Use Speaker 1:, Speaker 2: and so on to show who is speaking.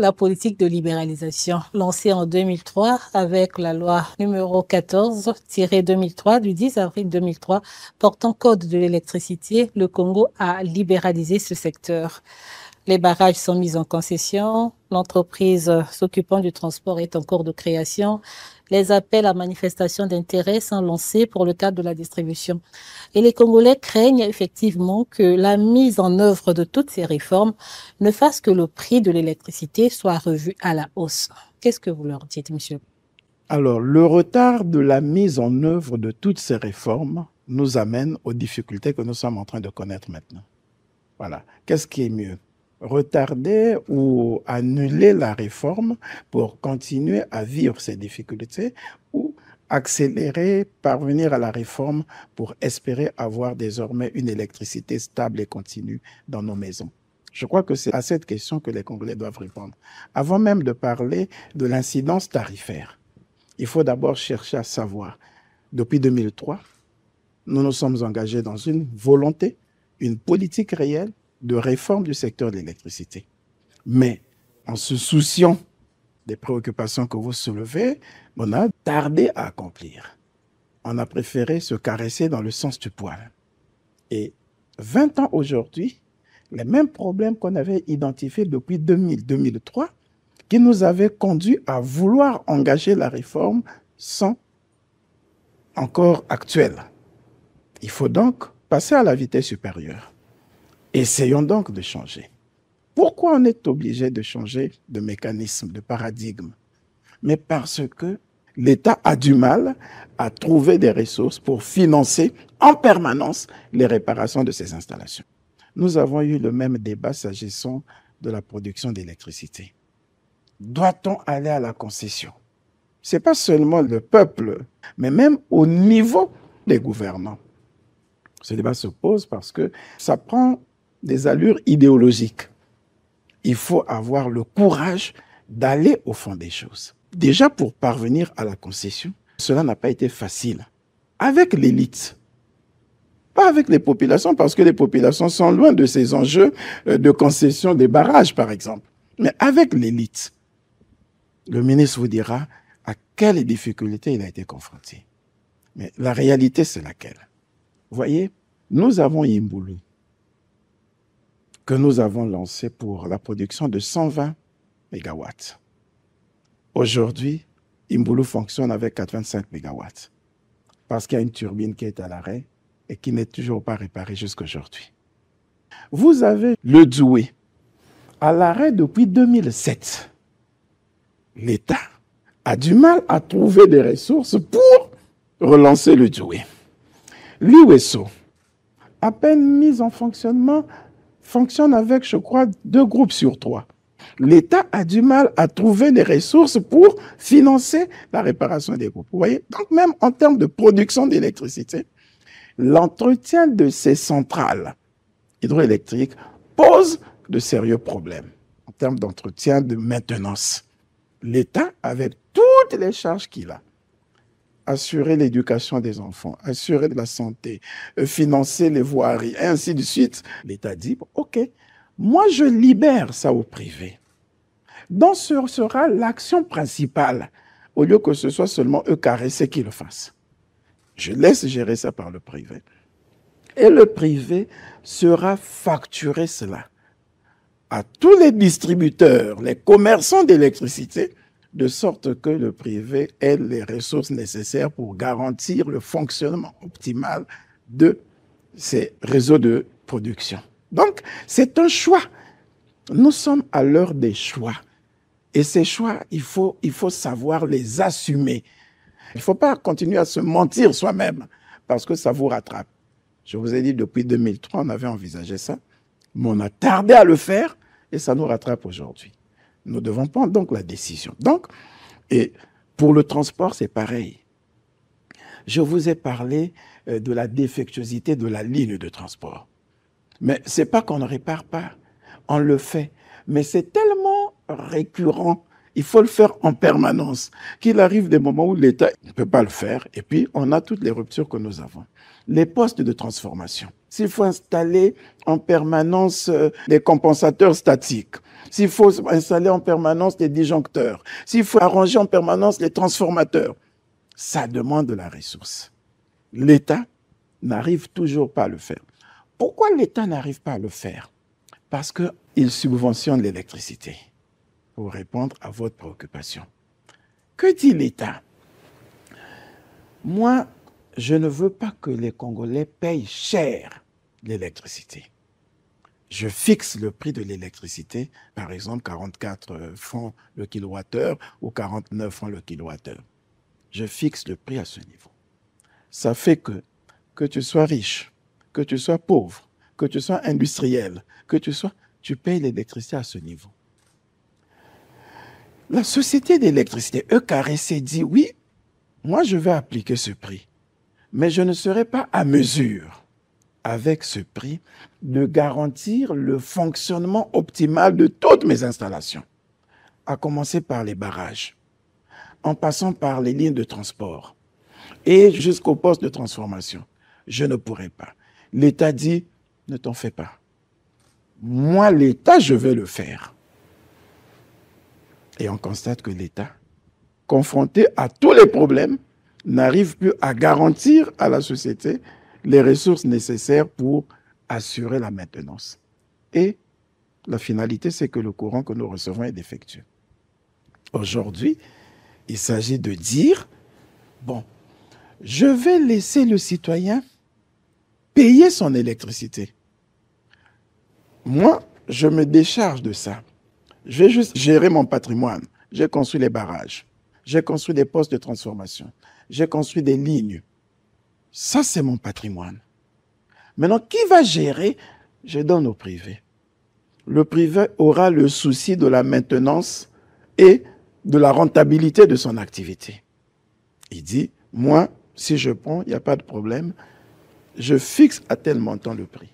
Speaker 1: la politique de libéralisation lancée en 2003 avec la loi numéro 14-2003 du 10 avril 2003 portant code de l'électricité, le Congo a libéralisé ce secteur. Les barrages sont mis en concession, l'entreprise s'occupant du transport est en cours de création les appels à manifestation d'intérêt sont lancés pour le cadre de la distribution. Et les Congolais craignent effectivement que la mise en œuvre de toutes ces réformes ne fasse que le prix de l'électricité soit revu à la hausse. Qu'est-ce que vous leur dites, monsieur Alors, le retard de la mise en œuvre de toutes ces réformes nous amène aux difficultés que nous sommes en train de connaître maintenant. Voilà. Qu'est-ce qui est mieux retarder ou annuler la réforme pour continuer à vivre ces difficultés ou accélérer, parvenir à la réforme pour espérer avoir désormais une électricité stable et continue dans nos maisons. Je crois que c'est à cette question que les Congolais doivent répondre. Avant même de parler de l'incidence tarifaire, il faut d'abord chercher à savoir. Depuis 2003, nous nous sommes engagés dans une volonté, une politique réelle de réforme du secteur de l'électricité. Mais en se souciant des préoccupations que vous soulevez, on a tardé à accomplir. On a préféré se caresser dans le sens du poil. Et 20 ans aujourd'hui, les mêmes problèmes qu'on avait identifiés depuis 2000-2003, qui nous avaient conduit à vouloir engager la réforme sont encore actuels. Il faut donc passer à la vitesse supérieure. Essayons donc de changer. Pourquoi on est obligé de changer de mécanisme, de paradigme Mais parce que l'État a du mal à trouver des ressources pour financer en permanence les réparations de ces installations. Nous avons eu le même débat s'agissant de la production d'électricité. Doit-on aller à la concession Ce n'est pas seulement le peuple, mais même au niveau des gouvernants. Ce débat se pose parce que ça prend des allures idéologiques. Il faut avoir le courage d'aller au fond des choses. Déjà, pour parvenir à la concession, cela n'a pas été facile. Avec l'élite, pas avec les populations, parce que les populations sont loin de ces enjeux euh, de concession des barrages, par exemple, mais avec l'élite. Le ministre vous dira à quelles difficultés il a été confronté. Mais la réalité, c'est laquelle Vous voyez, nous avons Yimboulou que nous avons lancé pour la production de 120 mégawatts. Aujourd'hui, Imboulou fonctionne avec 85 mégawatts parce qu'il y a une turbine qui est à l'arrêt et qui n'est toujours pas réparée jusqu'à aujourd'hui. Vous avez le Doué à l'arrêt depuis 2007. L'État a du mal à trouver des ressources pour relancer le Doué. L'USO, à peine mise en fonctionnement fonctionne avec, je crois, deux groupes sur trois. L'État a du mal à trouver des ressources pour financer la réparation des groupes. Vous voyez Donc même en termes de production d'électricité, l'entretien de ces centrales hydroélectriques pose de sérieux problèmes en termes d'entretien, de maintenance. L'État, avec toutes les charges qu'il a, assurer l'éducation des enfants, assurer de la santé, euh, financer les voiries, et ainsi de suite. L'État dit, OK, moi je libère ça au privé. Donc ce sera l'action principale, au lieu que ce soit seulement eux caressés qui le fassent. Je laisse gérer ça par le privé. Et le privé sera facturé cela à tous les distributeurs, les commerçants d'électricité, de sorte que le privé ait les ressources nécessaires pour garantir le fonctionnement optimal de ces réseaux de production. Donc, c'est un choix. Nous sommes à l'heure des choix. Et ces choix, il faut, il faut savoir les assumer. Il ne faut pas continuer à se mentir soi-même parce que ça vous rattrape. Je vous ai dit, depuis 2003, on avait envisagé ça, mais on a tardé à le faire et ça nous rattrape aujourd'hui. Nous devons prendre donc la décision. Donc, et pour le transport, c'est pareil. Je vous ai parlé euh, de la défectuosité de la ligne de transport. Mais c'est pas qu'on ne répare pas, on le fait. Mais c'est tellement récurrent il faut le faire en permanence. Qu'il arrive des moments où l'État ne peut pas le faire, et puis on a toutes les ruptures que nous avons. Les postes de transformation. S'il faut installer en permanence euh, des compensateurs statiques, s'il faut installer en permanence des disjoncteurs, s'il faut arranger en permanence les transformateurs, ça demande de la ressource. L'État n'arrive toujours pas à le faire. Pourquoi l'État n'arrive pas à le faire Parce qu'il subventionne l'électricité pour répondre à votre préoccupation. Que dit l'État Moi, je ne veux pas que les Congolais payent cher l'électricité. Je fixe le prix de l'électricité, par exemple 44 francs le kilowattheure ou 49 francs le kilowattheure. Je fixe le prix à ce niveau. Ça fait que, que tu sois riche, que tu sois pauvre, que tu sois industriel, que tu sois, tu payes l'électricité à ce niveau. La société d'électricité, eux, dit, oui, moi je vais appliquer ce prix, mais je ne serai pas à mesure, avec ce prix, de garantir le fonctionnement optimal de toutes mes installations, à commencer par les barrages, en passant par les lignes de transport et jusqu'au poste de transformation. Je ne pourrai pas. L'État dit, ne t'en fais pas. Moi, l'État, je vais le faire. Et on constate que l'État, confronté à tous les problèmes, n'arrive plus à garantir à la société les ressources nécessaires pour assurer la maintenance. Et la finalité, c'est que le courant que nous recevons est défectueux. Aujourd'hui, il s'agit de dire, bon, je vais laisser le citoyen payer son électricité. Moi, je me décharge de ça. Je vais juste gérer mon patrimoine. J'ai construit les barrages. J'ai construit des postes de transformation. J'ai construit des lignes. Ça, c'est mon patrimoine. Maintenant, qui va gérer Je donne au privé. Le privé aura le souci de la maintenance et de la rentabilité de son activité. Il dit, moi, si je prends, il n'y a pas de problème, je fixe à tel montant le prix.